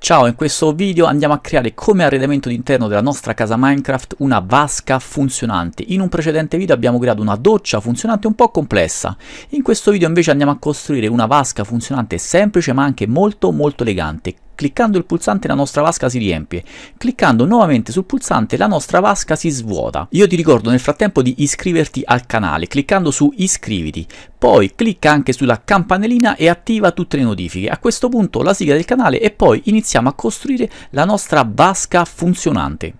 Ciao, in questo video andiamo a creare come arredamento d'interno della nostra casa Minecraft una vasca funzionante. In un precedente video abbiamo creato una doccia funzionante un po' complessa. In questo video invece andiamo a costruire una vasca funzionante semplice ma anche molto molto elegante cliccando il pulsante la nostra vasca si riempie, cliccando nuovamente sul pulsante la nostra vasca si svuota. Io ti ricordo nel frattempo di iscriverti al canale cliccando su iscriviti, poi clicca anche sulla campanellina e attiva tutte le notifiche. A questo punto la sigla del canale e poi iniziamo a costruire la nostra vasca funzionante.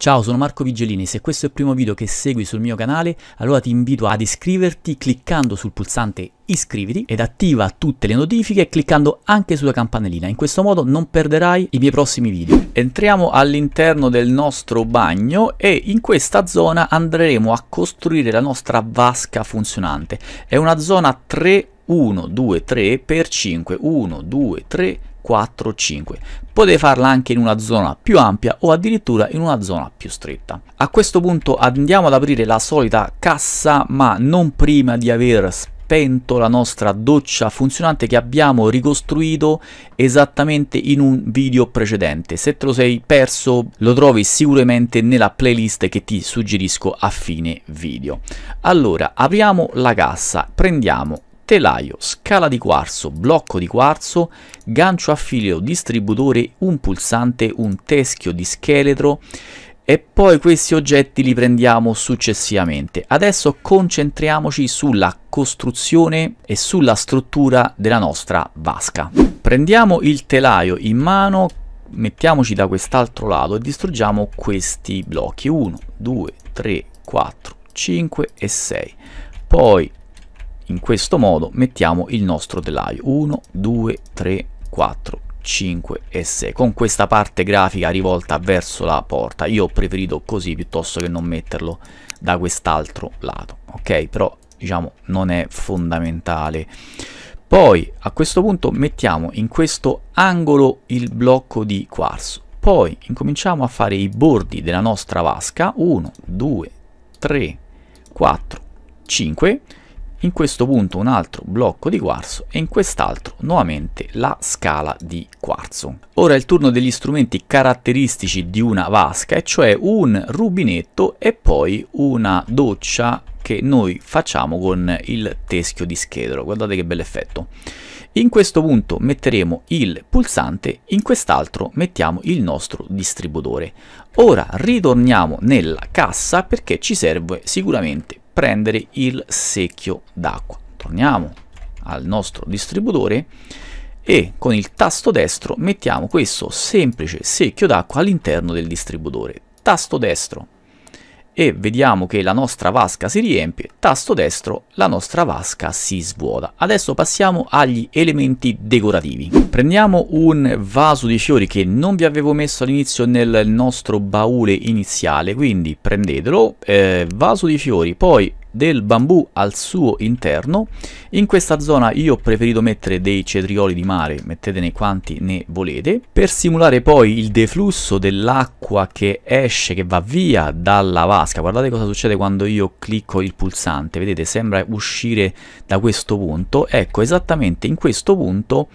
Ciao, sono Marco Vigelini, se questo è il primo video che segui sul mio canale, allora ti invito ad iscriverti cliccando sul pulsante iscriviti ed attiva tutte le notifiche cliccando anche sulla campanellina. In questo modo non perderai i miei prossimi video. Entriamo all'interno del nostro bagno e in questa zona andremo a costruire la nostra vasca funzionante. È una zona 3 1, 2, 3 per 5, 1, 2, 3, 4, 5. Potete farla anche in una zona più ampia o addirittura in una zona più stretta. A questo punto andiamo ad aprire la solita cassa ma non prima di aver spento la nostra doccia funzionante che abbiamo ricostruito esattamente in un video precedente. Se te lo sei perso lo trovi sicuramente nella playlist che ti suggerisco a fine video. Allora apriamo la cassa, prendiamo telaio, scala di quarzo, blocco di quarzo, gancio a filo, distributore, un pulsante, un teschio di scheletro e poi questi oggetti li prendiamo successivamente. Adesso concentriamoci sulla costruzione e sulla struttura della nostra vasca. Prendiamo il telaio in mano, mettiamoci da quest'altro lato e distruggiamo questi blocchi 1, 2, 3, 4, 5 e 6. Poi in questo modo mettiamo il nostro telaio 1 2 3 4 5 e 6 con questa parte grafica rivolta verso la porta io ho preferito così piuttosto che non metterlo da quest'altro lato ok però diciamo non è fondamentale poi a questo punto mettiamo in questo angolo il blocco di quarzo poi incominciamo a fare i bordi della nostra vasca 1 2 3 4 5 in questo punto un altro blocco di quarzo e in quest'altro nuovamente la scala di quarzo. Ora è il turno degli strumenti caratteristici di una vasca, e cioè un rubinetto e poi una doccia che noi facciamo con il teschio di schedro. Guardate che bell'effetto. In questo punto metteremo il pulsante, in quest'altro mettiamo il nostro distributore. Ora ritorniamo nella cassa perché ci serve sicuramente prendere il secchio d'acqua. Torniamo al nostro distributore e con il tasto destro mettiamo questo semplice secchio d'acqua all'interno del distributore. Tasto destro, e vediamo che la nostra vasca si riempie, tasto destro la nostra vasca si svuota. Adesso passiamo agli elementi decorativi. Prendiamo un vaso di fiori che non vi avevo messo all'inizio nel nostro baule iniziale, quindi prendetelo, eh, vaso di fiori, poi del bambù al suo interno. In questa zona io ho preferito mettere dei cetrioli di mare, mettetene quanti ne volete, per simulare poi il deflusso dell'acqua che esce, che va via dalla vasca. Guardate cosa succede quando io clicco il pulsante, vedete sembra uscire da questo punto. Ecco, esattamente in questo punto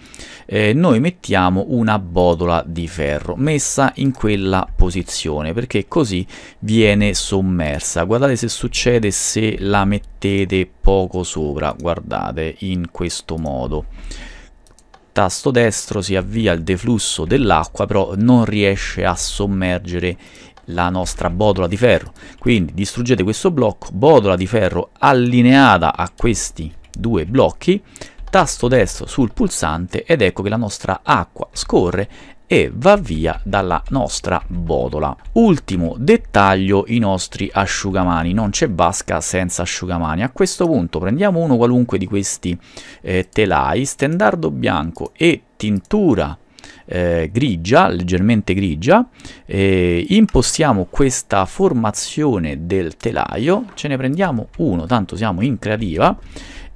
eh, noi mettiamo una botola di ferro messa in quella posizione, perché così viene sommersa. Guardate se succede se la mettete poco sopra, guardate, in questo modo. Tasto destro si avvia il deflusso dell'acqua, però non riesce a sommergere la nostra botola di ferro. Quindi distruggete questo blocco, botola di ferro allineata a questi due blocchi, tasto destro sul pulsante ed ecco che la nostra acqua scorre e va via dalla nostra botola. Ultimo dettaglio, i nostri asciugamani. Non c'è vasca senza asciugamani. A questo punto prendiamo uno qualunque di questi eh, telai, stendardo bianco e tintura eh, grigia, leggermente grigia, eh, impostiamo questa formazione del telaio, ce ne prendiamo uno, tanto siamo in creativa,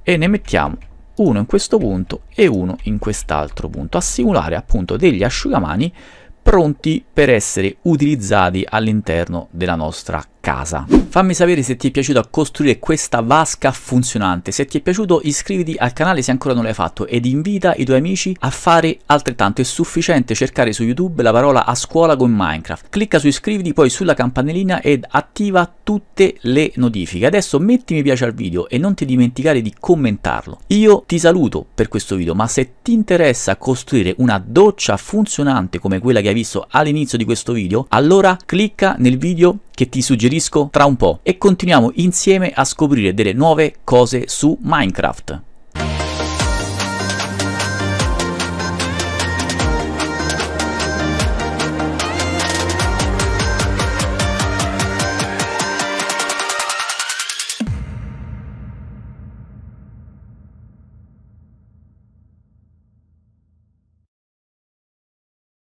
e ne mettiamo uno in questo punto e uno in quest'altro punto, a simulare appunto degli asciugamani pronti per essere utilizzati all'interno della nostra casa. Fammi sapere se ti è piaciuto costruire questa vasca funzionante, se ti è piaciuto iscriviti al canale se ancora non l'hai fatto ed invita i tuoi amici a fare altrettanto, è sufficiente cercare su YouTube la parola a scuola con Minecraft, clicca su iscriviti poi sulla campanellina ed attiva tutte le notifiche. Adesso metti mi piace al video e non ti dimenticare di commentarlo. Io ti saluto per questo video ma se ti interessa costruire una doccia funzionante come quella che hai visto all'inizio di questo video allora clicca nel video che ti suggerisco tra un po' e continuiamo insieme a scoprire delle nuove cose su Minecraft.